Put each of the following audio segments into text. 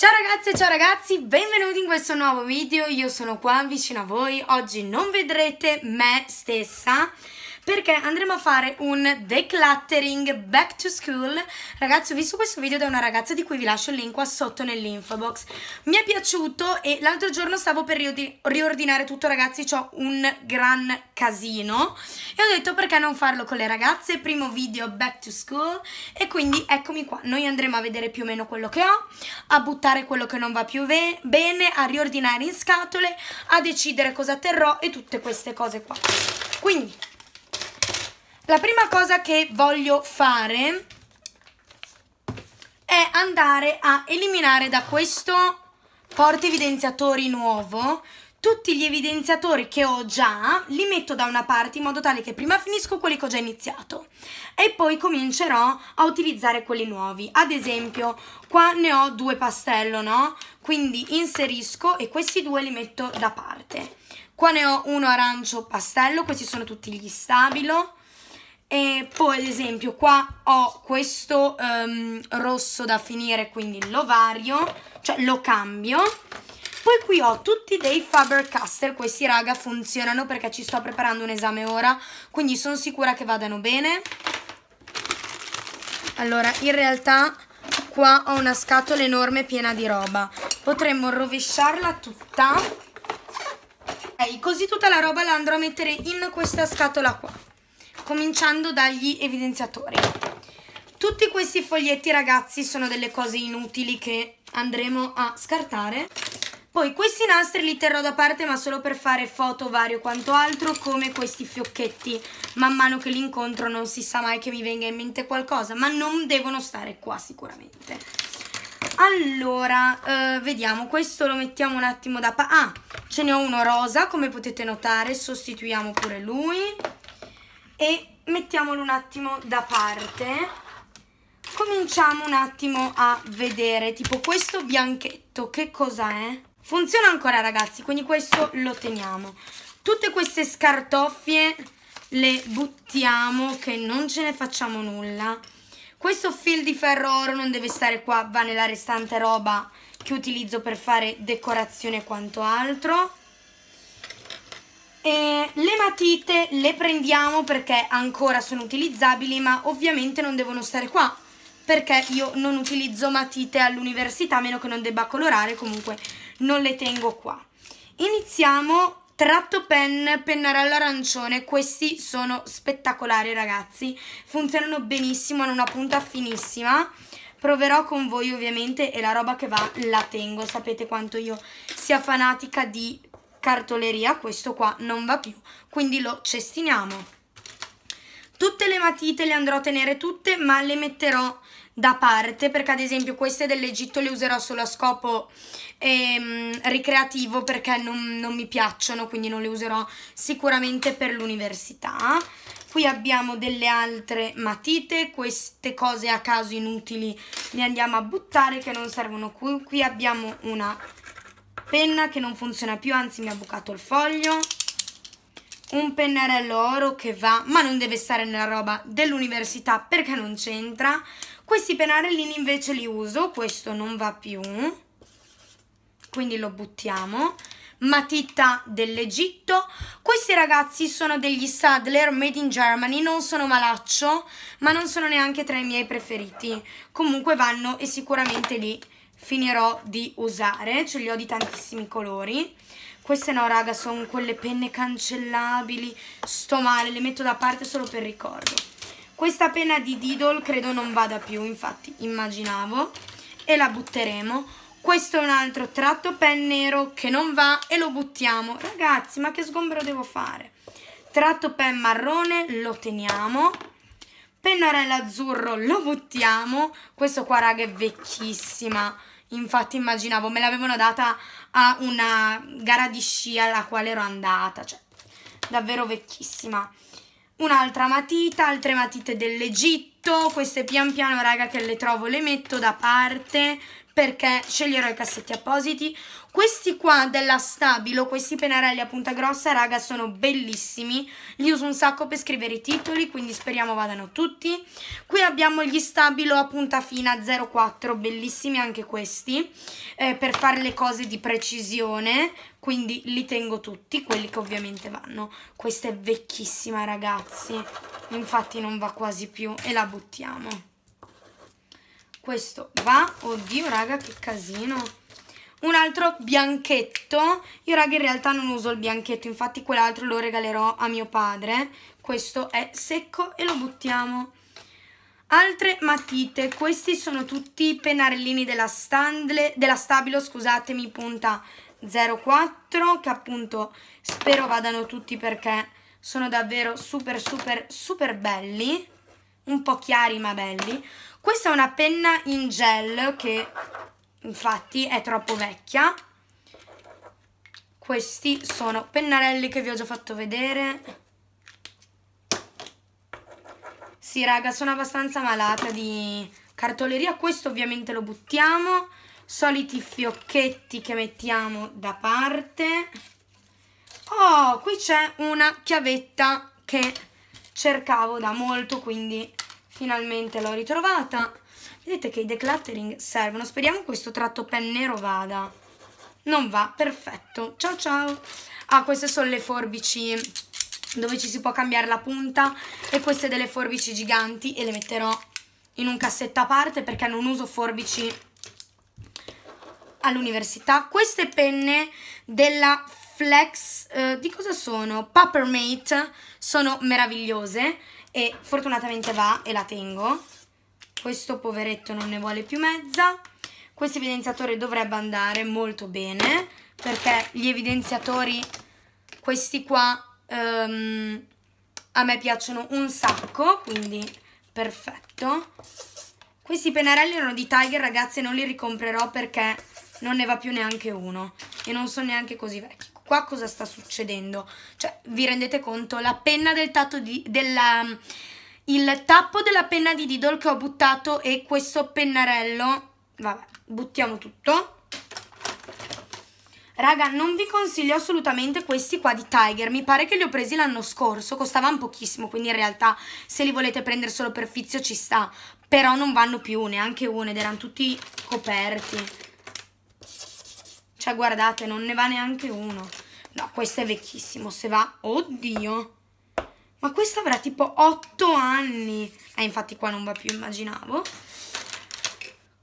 Ciao ragazze, ciao ragazzi, benvenuti in questo nuovo video, io sono qua vicino a voi, oggi non vedrete me stessa, perché andremo a fare un decluttering back to school. Ragazzi ho visto questo video da una ragazza di cui vi lascio il link qua sotto nell'info box. Mi è piaciuto e l'altro giorno stavo per riordinare tutto ragazzi, ho un gran casino e ho detto perché non farlo con le ragazze, primo video back to school e quindi eccomi qua, noi andremo a vedere più o meno quello che ho, a buttare quello che non va più bene, a riordinare in scatole, a decidere cosa terrò e tutte queste cose qua. Quindi la prima cosa che voglio fare è andare a eliminare da questo porta evidenziatori nuovo tutti gli evidenziatori che ho già li metto da una parte in modo tale che prima finisco quelli che ho già iniziato e poi comincerò a utilizzare quelli nuovi ad esempio qua ne ho due pastello no? quindi inserisco e questi due li metto da parte qua ne ho uno arancio pastello questi sono tutti gli stabilo e poi ad esempio qua ho questo um, rosso da finire quindi lo vario cioè lo cambio poi qui ho tutti dei Faber-Castell, questi raga funzionano perché ci sto preparando un esame ora, quindi sono sicura che vadano bene. Allora, in realtà qua ho una scatola enorme piena di roba, potremmo rovesciarla tutta. Ok, così tutta la roba la andrò a mettere in questa scatola qua cominciando dagli evidenziatori. Tutti questi foglietti ragazzi sono delle cose inutili che andremo a scartare. Poi questi nastri li terrò da parte ma solo per fare foto vario quanto altro come questi fiocchetti. Man mano che li incontro non si sa mai che mi venga in mente qualcosa ma non devono stare qua sicuramente. Allora, eh, vediamo, questo lo mettiamo un attimo da... parte. ah, ce n'è uno rosa come potete notare, sostituiamo pure lui e mettiamolo un attimo da parte cominciamo un attimo a vedere tipo questo bianchetto che cosa è funziona ancora ragazzi quindi questo lo teniamo tutte queste scartoffie le buttiamo che non ce ne facciamo nulla questo fil di ferro oro non deve stare qua va nella restante roba che utilizzo per fare decorazione e quanto altro e le matite le prendiamo perché ancora sono utilizzabili, ma ovviamente non devono stare qua, perché io non utilizzo matite all'università, a meno che non debba colorare, comunque non le tengo qua. Iniziamo tratto pen, pennarello arancione, questi sono spettacolari ragazzi, funzionano benissimo, hanno una punta finissima, proverò con voi ovviamente e la roba che va la tengo, sapete quanto io sia fanatica di cartoleria questo qua non va più, quindi lo cestiniamo. Tutte le matite le andrò a tenere tutte, ma le metterò da parte perché ad esempio queste dell'Egitto le userò solo a scopo ehm, ricreativo perché non, non, mi piacciono quindi non le userò sicuramente per l'università qui abbiamo delle altre matite queste cose a caso inutili le andiamo a buttare che non servono qui, qui abbiamo una penna che non funziona più, anzi mi ha bucato il foglio, un pennarello oro che va, ma non deve stare nella roba dell'università perché non c'entra, questi pennarellini invece li uso, questo non va più, quindi lo buttiamo, matita dell'Egitto. Questi ragazzi sono degli Sadler made in Germany, non sono malaccio, ma non sono neanche tra i miei preferiti. Comunque vanno e sicuramente lì finirò di usare, ce li ho di tantissimi colori. Queste no raga, sono quelle penne cancellabili, sto male, le metto da parte solo per ricordo. Questa penna di Didol credo non vada più, infatti immaginavo, e la butteremo. Questo è un altro tratto pen nero che non va e lo buttiamo. Ragazzi, ma che sgombero devo fare? Tratto pen marrone lo teniamo. Pennarella azzurro lo buttiamo. Questo qua, raga, è vecchissima. Infatti immaginavo, me l'avevano data a una gara di sci alla quale ero andata, cioè davvero vecchissima. Un'altra matita, altre matite dell'Egitto, queste pian piano raga che le trovo le metto da parte perché sceglierò i cassetti appositi. Questi qua della Stabilo, questi pennarelli a punta grossa, raga, sono bellissimi. Li uso un sacco per scrivere i titoli, quindi speriamo vadano tutti. Qui abbiamo gli Stabilo a punta fina 04, bellissimi anche questi, eh, per fare le cose di precisione. Quindi li tengo tutti, quelli che ovviamente vanno. Questa è vecchissima, ragazzi. Infatti non va quasi più e la buttiamo questo va, oddio raga che casino, un altro bianchetto, io raga in realtà non uso il bianchetto, infatti quell'altro lo regalerò a mio padre, questo è secco e lo buttiamo. Altre matite, questi sono tutti i pennarellini della, standle, della Stabilo, scusatemi, punta 04, che appunto spero vadano tutti perché sono davvero super super super belli, un po' chiari ma belli. Questa è una penna in gel che infatti è troppo vecchia. Questi sono pennarelli che vi ho già fatto vedere. Sì, raga, sono abbastanza malata di cartoleria. Questo ovviamente lo buttiamo. Soliti fiocchetti che mettiamo da parte. Oh, qui c'è una chiavetta che cercavo da molto, quindi Finalmente l'ho ritrovata. Vedete che i decluttering servono. Speriamo questo tratto pen nero vada. Non va, perfetto. Ciao ciao. Ah, queste sono le forbici dove ci si può cambiare la punta e queste delle forbici giganti e le metterò in un cassetto a parte perché non uso forbici all'università. Queste penne della Flex, eh, di cosa sono? Papermate, sono meravigliose e fortunatamente va e la tengo. Questo poveretto non ne vuole più mezza. Questo evidenziatore dovrebbe andare molto bene perché gli evidenziatori, questi qua, um, a me piacciono un sacco, quindi perfetto. Questi pennarelli erano di Tiger, ragazzi, non li ricomprerò perché non ne va più neanche uno e non sono neanche così vecchi qua cosa sta succedendo? Cioè, vi rendete conto? La penna del tatto di... Della, mm, il tappo della penna di Didol che ho buttato e questo pennarello, vabbè, buttiamo tutto. Raga, non vi consiglio assolutamente questi qua di Tiger, mi pare che li ho presi l'anno scorso, costavano pochissimo, quindi in realtà se li volete prendere solo per fizio ci sta, però non vanno più neanche uno ed erano tutti coperti. Cioè, guardate, non ne va neanche uno. No, questo è vecchissimo. Se va... Oddio! Ma questo avrà tipo 8 anni. Eh, infatti qua non va più, immaginavo.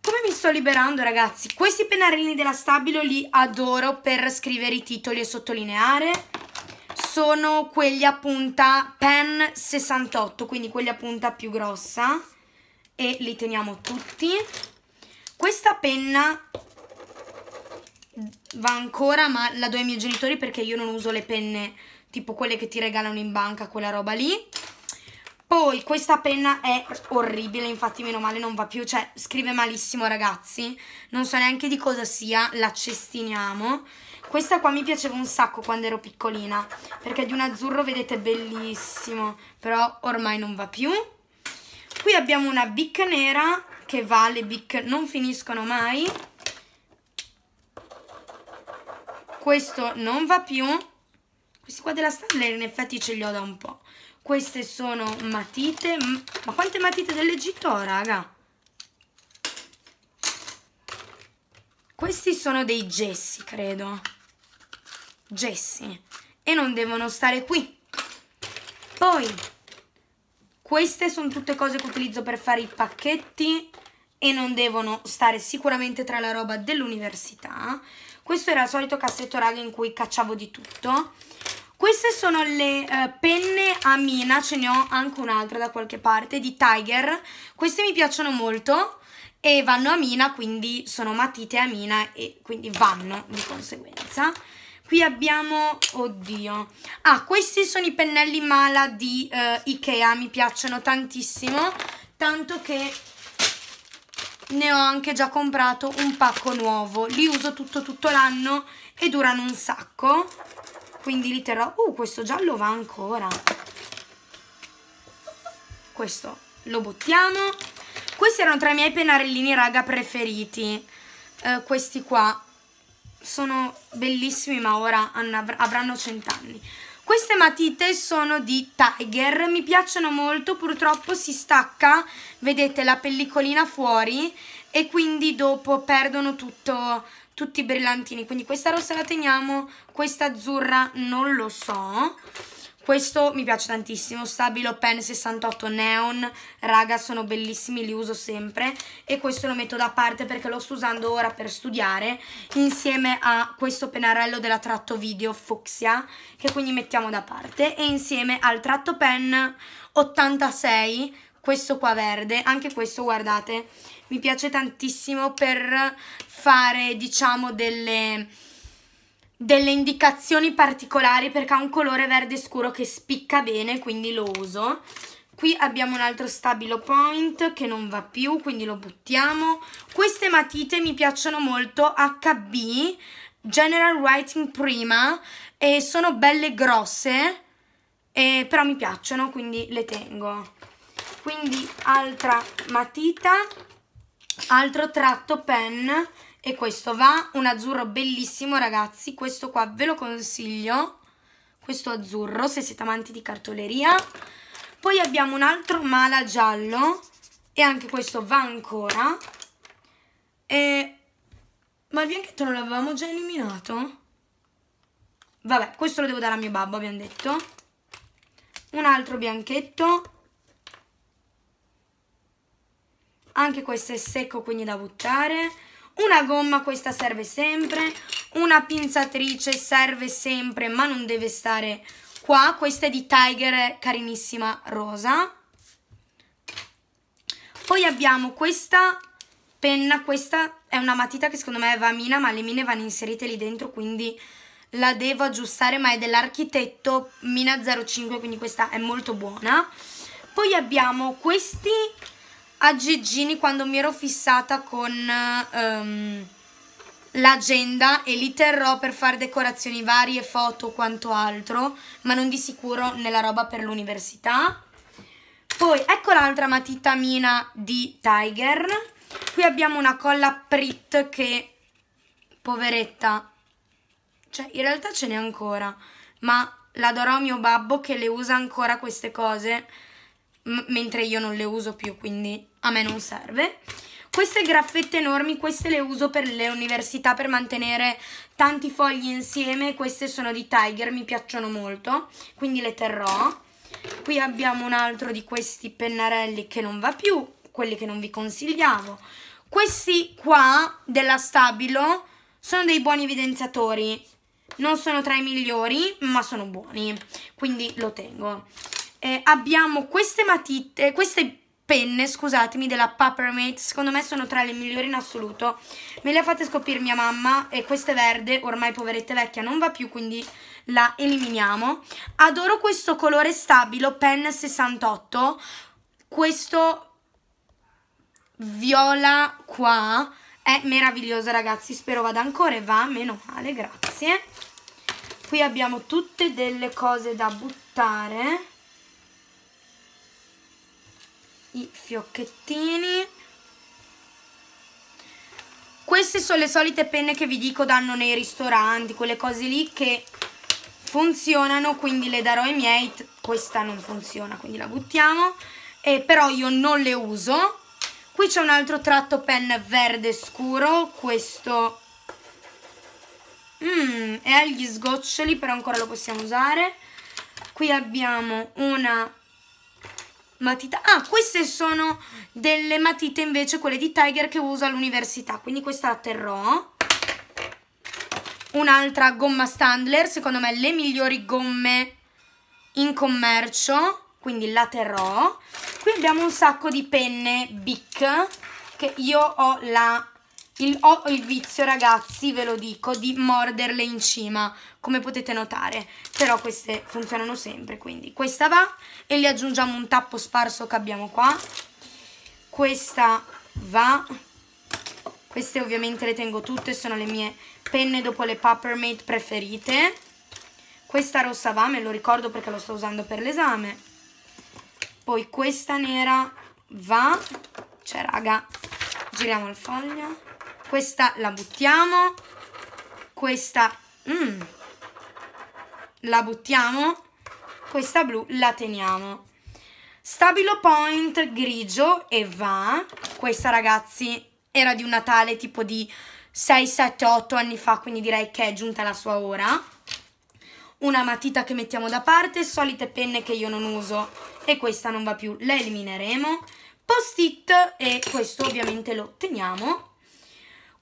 Come mi sto liberando, ragazzi? Questi pennarellini della Stabilo li adoro per scrivere i titoli e sottolineare. Sono quelli a punta pen 68, quindi quelli a punta più grossa. E li teniamo tutti. Questa penna va ancora, ma la do ai miei genitori perché io non uso le penne tipo quelle che ti regalano in banca, quella roba lì. Poi questa penna è orribile, infatti meno male non va più, cioè scrive malissimo ragazzi, non so neanche di cosa sia, la cestiniamo. Questa qua mi piaceva un sacco quando ero piccolina, perché di un azzurro vedete bellissimo, però ormai non va più. Qui abbiamo una bic nera, che va, le bic non finiscono mai. questo non va più. Questi qua della Stanley in effetti ce li ho da un po'. Queste sono matite. Ma quante matite dell'Egitto ho, raga? Questi sono dei gessi, credo. Gessi. E non devono stare qui. Poi, queste sono tutte cose che utilizzo per fare i pacchetti e non devono stare sicuramente tra la roba dell'università. Questo era il solito cassetto raga in cui cacciavo di tutto. Queste sono le eh, penne a mina, ce ne ho anche un'altra da qualche parte, di Tiger. Queste mi piacciono molto e vanno a mina, quindi sono matite a mina e quindi vanno di conseguenza. Qui abbiamo, oddio, ah questi sono i pennelli mala di eh, Ikea, mi piacciono tantissimo, tanto che ne ho anche già comprato un pacco nuovo. Li uso tutto tutto l'anno e durano un sacco. Quindi li terrò... Uh, questo giallo va ancora. Questo lo bottiamo. Questi erano tra i miei pennarellini, raga, preferiti. Eh, questi qua sono bellissimi ma ora avranno cent'anni. Queste matite sono di Tiger, mi piacciono molto, purtroppo si stacca, vedete la pellicolina fuori e quindi dopo perdono tutto, tutti i brillantini. Quindi questa rossa la teniamo, questa azzurra non lo so. Questo mi piace tantissimo, Stabilo Pen 68 Neon, raga sono bellissimi, li uso sempre e questo lo metto da parte perché lo sto usando ora per studiare insieme a questo pennarello della tratto video Fuxia che quindi mettiamo da parte e insieme al tratto pen 86 questo qua verde, anche questo guardate mi piace tantissimo per fare diciamo delle delle indicazioni particolari perché ha un colore verde scuro che spicca bene, quindi lo uso. Qui abbiamo un altro stabilo point che non va più, quindi lo buttiamo. Queste matite mi piacciono molto, HB, General Writing prima, e sono belle grosse, e, però mi piacciono, quindi le tengo. Quindi altra matita, altro tratto pen e questo va, un azzurro bellissimo ragazzi, questo qua ve lo consiglio, questo azzurro se siete amanti di cartoleria. Poi abbiamo un altro mala giallo e anche questo va ancora. E... Ma il bianchetto non l'avevamo già eliminato? Vabbè, questo lo devo dare a mio babbo, abbiamo detto. Un altro bianchetto. Anche questo è secco, quindi da buttare. Una gomma questa serve sempre, una pinzatrice serve sempre ma non deve stare qua. Questa è di Tiger, carinissima rosa. Poi abbiamo questa penna, questa è una matita che secondo me va a mina ma le mine vanno inserite lì dentro quindi la devo aggiustare ma è dell'architetto Mina 05 quindi questa è molto buona. Poi abbiamo questi a Geggini quando mi ero fissata con um, l'agenda e li terrò per fare decorazioni varie, foto, quanto altro, ma non di sicuro nella roba per l'università. Poi ecco l'altra matita mina di Tiger. Qui abbiamo una colla Prit che, poveretta, cioè in realtà ce n'è ancora, ma la darò a mio babbo che le usa ancora queste cose mentre io non le uso più, quindi a me non serve. Queste graffette enormi, queste le uso per le università per mantenere tanti fogli insieme, queste sono di Tiger, mi piacciono molto, quindi le terrò. Qui abbiamo un altro di questi pennarelli che non va più, quelli che non vi consigliavo. Questi qua della Stabilo sono dei buoni evidenziatori, non sono tra i migliori, ma sono buoni, quindi lo tengo eh, abbiamo queste matite, queste penne, scusatemi, della Papermate, secondo me sono tra le migliori in assoluto. Me le ha fatte scoprire mia mamma e questa è verde, ormai poveretta vecchia non va più, quindi la eliminiamo. Adoro questo colore stabilo, pen 68, questo viola qua è meraviglioso ragazzi, spero vada ancora e va, meno male, grazie. Qui abbiamo tutte delle cose da buttare i fiocchettini. Queste sono le solite penne che vi dico danno nei ristoranti, quelle cose lì che funzionano, quindi le darò ai miei. Questa non funziona, quindi la buttiamo. Eh, però io non le uso. Qui c'è un altro tratto pen verde scuro, questo mm, è agli sgoccioli, però ancora lo possiamo usare. Qui abbiamo una matita. Ah, queste sono delle matite invece, quelle di Tiger che uso all'università. Quindi questa la terrò. Un'altra gomma Standler, secondo me le migliori gomme in commercio. Quindi la terrò. Qui abbiamo un sacco di penne Bic, che io ho la il, ho il vizio, ragazzi, ve lo dico, di morderle in cima, come potete notare. Però queste funzionano sempre, quindi questa va e le aggiungiamo un tappo sparso che abbiamo qua. Questa va. Queste ovviamente le tengo tutte, sono le mie penne dopo le Papermate preferite. Questa rossa va, me lo ricordo perché lo sto usando per l'esame. Poi questa nera va. Cioè, raga, giriamo il foglio questa la buttiamo, questa mm, la buttiamo, questa blu la teniamo. Stabilo point grigio e va, questa ragazzi era di un Natale tipo di 6, 7, 8 anni fa, quindi direi che è giunta la sua ora. Una matita che mettiamo da parte, solite penne che io non uso e questa non va più, la elimineremo. Post-it e questo ovviamente lo teniamo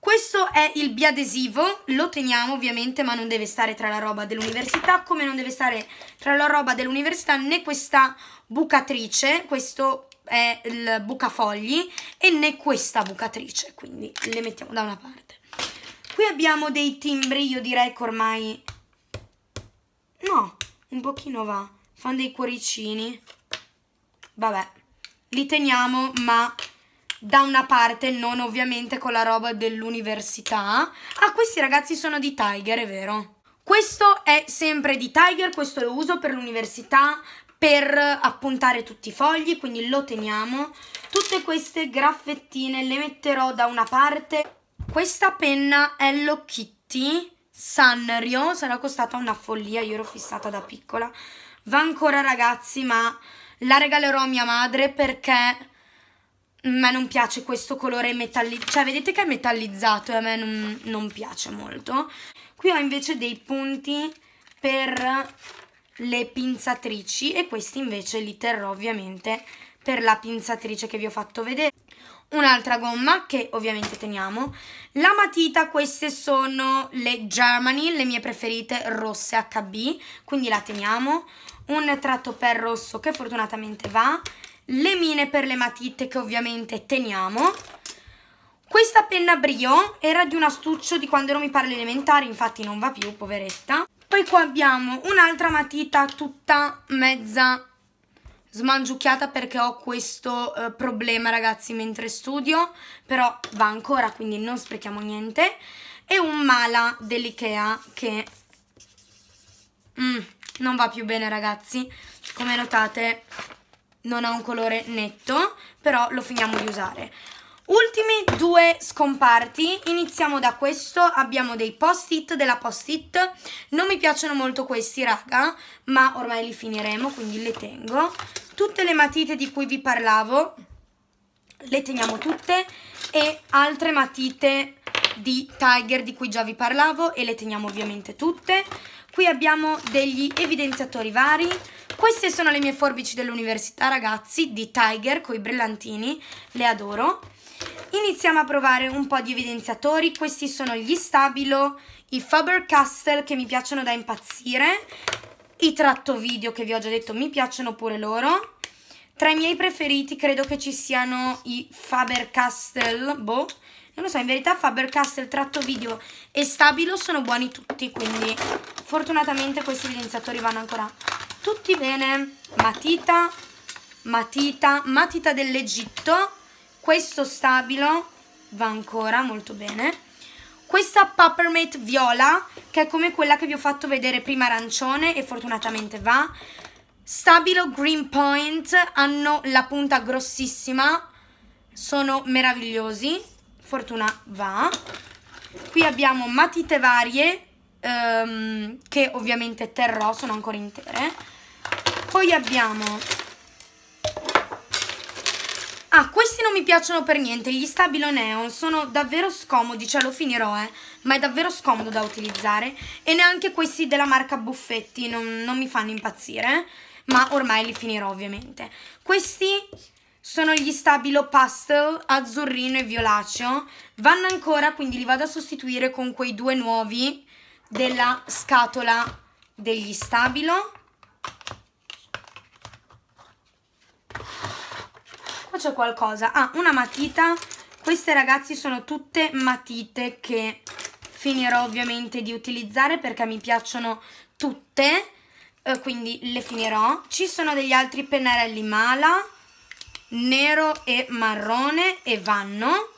questo è il biadesivo, lo teniamo ovviamente ma non deve stare tra la roba dell'università come non deve stare tra la roba dell'università né questa bucatrice, questo è il bucafogli e né questa bucatrice, quindi le mettiamo da una parte. Qui abbiamo dei timbri, io direi che ormai... No, un pochino va, fanno dei cuoricini. Vabbè, li teniamo ma da una parte, non ovviamente con la roba dell'università. Ah, questi ragazzi sono di Tiger, è vero. Questo è sempre di Tiger, questo lo uso per l'università, per appuntare tutti i fogli, quindi lo teniamo. Tutte queste graffettine le metterò da una parte. Questa penna è Lo Kitty Sanrio, sarà costata una follia, io ero fissata da piccola. Va ancora ragazzi, ma la regalerò a mia madre perché a me non piace questo colore metallizzato, cioè vedete che è metallizzato e a me non, non piace molto. Qui ho invece dei punti per le pinzatrici e questi invece li terrò ovviamente per la pinzatrice che vi ho fatto vedere. Un'altra gomma che ovviamente teniamo. La matita, queste sono le Germany, le mie preferite rosse HB, quindi la teniamo. Un tratto per rosso che fortunatamente va le mine per le matite che ovviamente teniamo. Questa penna Brio era di un astuccio di quando ero mi pare elementare, infatti non va più, poveretta. Poi qua abbiamo un'altra matita tutta mezza smangiucchiata perché ho questo eh, problema ragazzi mentre studio, però va ancora quindi non sprechiamo niente. E un mala dell'Ikea che mm, non va più bene ragazzi, come notate non ha un colore netto, però lo finiamo di usare. Ultimi due scomparti, iniziamo da questo, abbiamo dei post-it della post-it, non mi piacciono molto questi raga, ma ormai li finiremo, quindi le tengo. Tutte le matite di cui vi parlavo, le teniamo tutte, e altre matite di Tiger di cui già vi parlavo, e le teniamo ovviamente tutte. Qui abbiamo degli evidenziatori vari. Queste sono le mie forbici dell'università, ragazzi, di Tiger, con i brillantini. Le adoro. Iniziamo a provare un po' di evidenziatori. Questi sono gli Stabilo, i Faber-Castell, che mi piacciono da impazzire. I tratto video, che vi ho già detto, mi piacciono pure loro. Tra i miei preferiti credo che ci siano i Faber-Castell, boh, non lo so, in verità Faber-Castell tratto video e stabilo sono buoni tutti, quindi fortunatamente questi evidenziatori vanno ancora tutti bene. Matita, matita, matita dell'Egitto, questo stabilo va ancora molto bene. Questa Puppermate viola, che è come quella che vi ho fatto vedere prima arancione e fortunatamente va. Stabilo Green Point, hanno la punta grossissima, sono meravigliosi fortuna va. Qui abbiamo matite varie, ehm, che ovviamente terrò, sono ancora intere. Poi abbiamo... Ah, questi non mi piacciono per niente, gli Stabilo Neon, sono davvero scomodi, cioè lo finirò, eh, ma è davvero scomodo da utilizzare. E neanche questi della marca Buffetti, non, non mi fanno impazzire, ma ormai li finirò ovviamente. Questi sono gli stabilo pastel azzurrino e violaceo. Vanno ancora, quindi li vado a sostituire con quei due nuovi della scatola degli stabilo. Qua c'è qualcosa. Ah, una matita. Queste ragazzi sono tutte matite che finirò ovviamente di utilizzare perché mi piacciono tutte. Eh, quindi le finirò. Ci sono degli altri pennarelli mala nero e marrone e vanno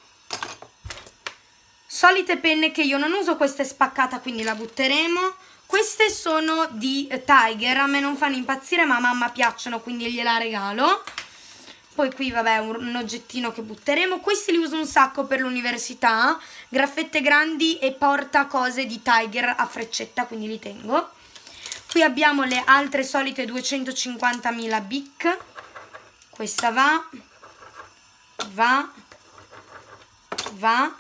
solite penne che io non uso questa è spaccata quindi la butteremo queste sono di eh, Tiger a me non fanno impazzire ma a mamma piacciono quindi gliela regalo poi qui vabbè un, oggettino che butteremo questi li uso un sacco per l'università graffette grandi e porta cose di Tiger a freccetta quindi li tengo qui abbiamo le altre solite 250.000 BIC questa va va va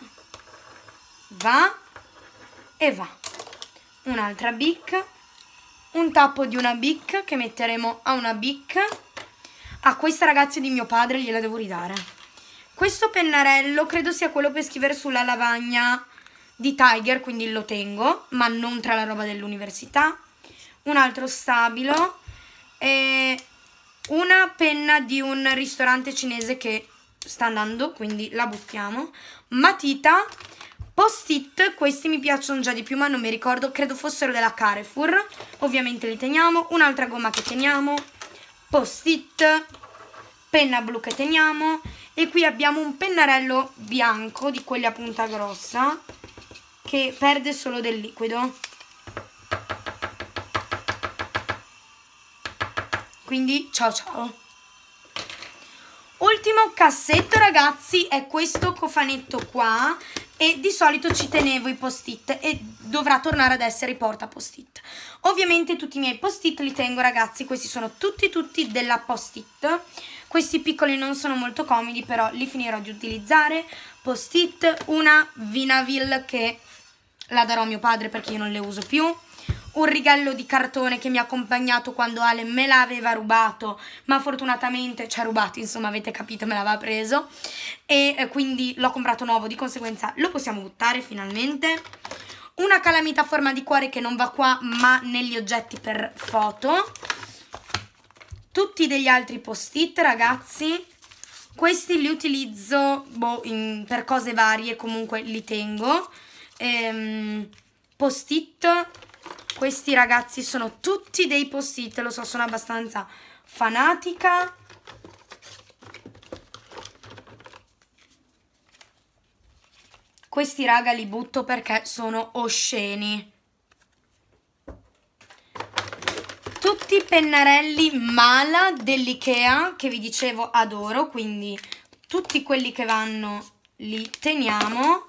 va e va un'altra bic un tappo di una bic che metteremo a una bic a questa ragazza di mio padre gliela devo ridare questo pennarello credo sia quello per scrivere sulla lavagna di Tiger quindi lo tengo ma non tra la roba dell'università un altro stabilo e una penna di un ristorante cinese che sta andando, quindi la buttiamo, matita, post-it, questi mi piacciono già di più ma non mi ricordo, credo fossero della Carrefour, ovviamente li teniamo, un'altra gomma che teniamo, post-it, penna blu che teniamo e qui abbiamo un pennarello bianco di quelli a punta grossa che perde solo del liquido quindi ciao ciao. Ultimo cassetto ragazzi è questo cofanetto qua e di solito ci tenevo i post-it e dovrà tornare ad essere porta post-it. Ovviamente tutti i miei post-it li tengo ragazzi, questi sono tutti tutti della post-it. Questi piccoli non sono molto comodi però li finirò di utilizzare. Post-it, una Vinaville che la darò a mio padre perché io non le uso più un righello di cartone che mi ha accompagnato quando Ale me l'aveva rubato, ma fortunatamente ci rubato, insomma avete capito, me l'aveva preso e eh, quindi l'ho comprato nuovo, di conseguenza lo possiamo buttare finalmente. Una calamita a forma di cuore che non va qua ma negli oggetti per foto. Tutti degli altri post-it ragazzi, questi li utilizzo boh, in, per cose varie, comunque li tengo. Ehm, post-it questi ragazzi sono tutti dei post-it, lo so, sono abbastanza fanatica. Questi raga li butto perché sono osceni. Tutti i pennarelli Mala dell'Ikea che vi dicevo adoro, quindi tutti quelli che vanno li teniamo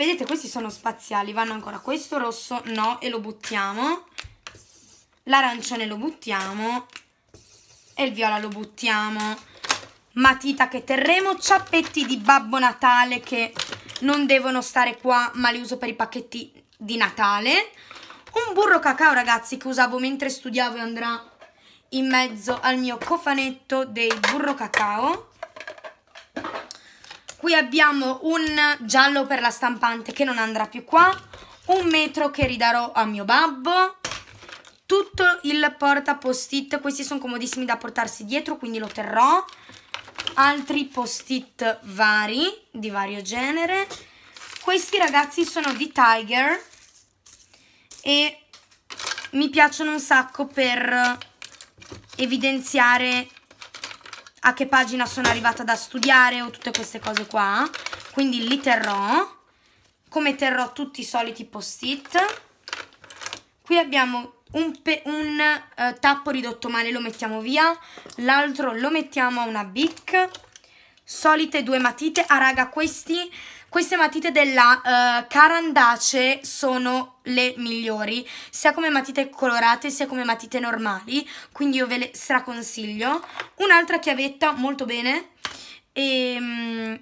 vedete, questi sono spaziali, vanno ancora questo rosso, no, e lo buttiamo. L'arancione lo buttiamo e il viola lo buttiamo. Matita che terremo, ciappetti di Babbo Natale che non devono stare qua ma li uso per i pacchetti di Natale. Un burro cacao ragazzi che usavo mentre studiavo e andrà in mezzo al mio cofanetto del burro cacao. Qui abbiamo un giallo per la stampante che non andrà più qua, un metro che ridarò a mio babbo, tutto il porta post-it, questi sono comodissimi da portarsi dietro, quindi lo terrò, altri post-it vari, di vario genere, questi ragazzi sono di Tiger e mi piacciono un sacco per evidenziare a che pagina sono arrivata da studiare o tutte queste cose qua. Quindi li terrò, come terrò tutti i soliti post-it. Qui abbiamo un, un uh, tappo ridotto male, lo mettiamo via, l'altro lo mettiamo a una bic solite due matite. Ah raga, questi, queste matite della uh, Carandace sono le migliori, sia come matite colorate sia come matite normali, quindi io ve le straconsiglio. Un'altra chiavetta, molto bene. E, um,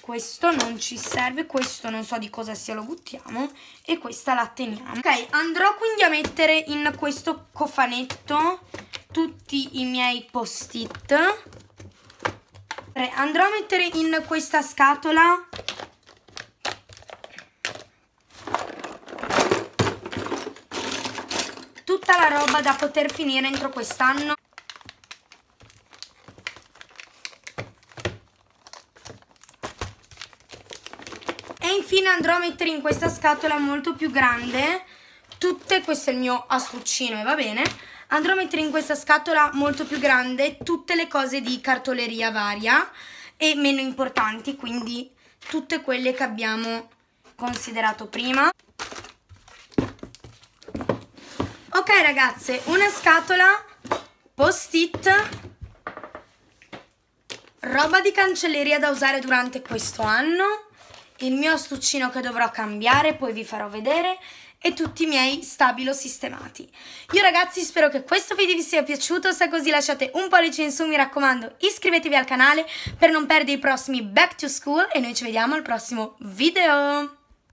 questo non ci serve, questo non so di cosa sia lo buttiamo e questa la teniamo. Ok, andrò quindi a mettere in questo cofanetto tutti i miei post-it eh, andrò a mettere in questa scatola tutta la roba da poter finire entro quest'anno. E infine andrò a mettere in questa scatola molto più grande tutte, questo è il mio astuccino e va bene, andrò a mettere in questa scatola molto più grande tutte le cose di cartoleria varia e meno importanti, quindi tutte quelle che abbiamo considerato prima. Ok ragazze, una scatola post-it roba di cancelleria da usare durante questo anno, il mio astuccino che dovrò cambiare, poi vi farò vedere, e tutti i miei stabilo sistemati. Io ragazzi spero che questo video vi sia piaciuto, se è così lasciate un pollice in su, mi raccomando iscrivetevi al canale per non perdere i prossimi back to school e noi ci vediamo al prossimo video!